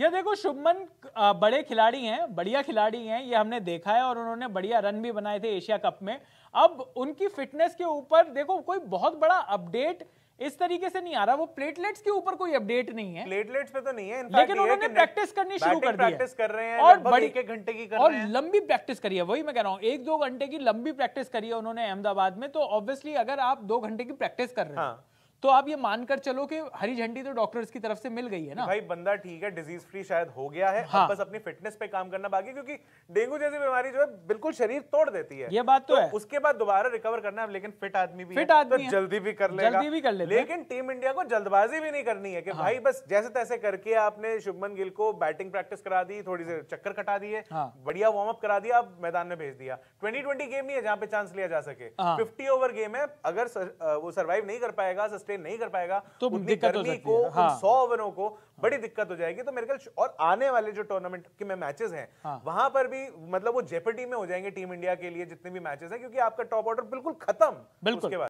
ये देखो शुभमन बड़े खिलाड़ी हैं बढ़िया खिलाड़ी हैं ये हमने देखा है और उन्होंने बढ़िया रन भी बनाए थे एशिया कप में अब उनकी फिटनेस के ऊपर देखो कोई बहुत बड़ा अपडेट इस तरीके से नहीं आ रहा वो प्लेटलेट्स के ऊपर कोई अपडेट नहीं है प्लेटलेट्स पे तो नहीं है लेकिन उन्होंने प्रैक्टिस करनी शुरू कर दी प्रैक्टिस कर रहे हैं और बड़ी के घंटे की कर और लंबी प्रैक्टिस करी है वही मैं कह रहा हूँ एक दो घंटे की लंबी प्रैक्टिस करी है उन्होंने अहमदाबाद में तो ऑब्वियसली अगर आप दो घंटे की प्रैक्टिस कर रहे हैं हाँ। तो आप ये मानकर चलो कि हरी झंडी तो डॉक्टर्स की तरफ से मिल गई है ना भाई बंदा ठीक है डिजीज फ्री शायद हो गया है हाँ। अब बस अपनी फिटनेस पे काम करना बाकी क्योंकि डेंगू जैसी बीमारी जो है बिल्कुल शरीर तोड़ देती है ये बात तो, तो है उसके बाद दोबारा रिकवर करना है लेकिन फिट आदमी भी फिट तो आदमी तो जल्दी भी कर लेगा जल्दी भी कर ले लेकिन टीम इंडिया को जल्दबाजी भी नहीं करनी है कि हाँ। भाई बस जैसे तैसे करके आपने शुभमन गिल को बैटिंग प्रैक्टिस करा दी थोड़ी देर चक्कर कटा दिए हाँ। बढ़िया वार्म अप करा दिया आप मैदान में भेज दिया ट्वेंटी गेम नहीं है जहाँ पे चांस लिया जा सके फिफ्टी ओवर गेम है अगर वो सर्वाइव नहीं कर पाएगा सस्टेन नहीं कर पाएगा तो उतनी गर्मी को, हाँ। सौ ओवरों को बड़ी दिक्कत हो जाएगी तो मेरे ख्याल और आने वाले जो टूर्नामेंट के में मैचेस हैं हाँ। वहां पर भी मतलब वो जेपर्टी में हो जाएंगे टीम इंडिया के लिए जितने भी मैचेस हैं क्योंकि आपका टॉप ऑर्डर बिल्कुल खत्म बिल्कुल उसके बाद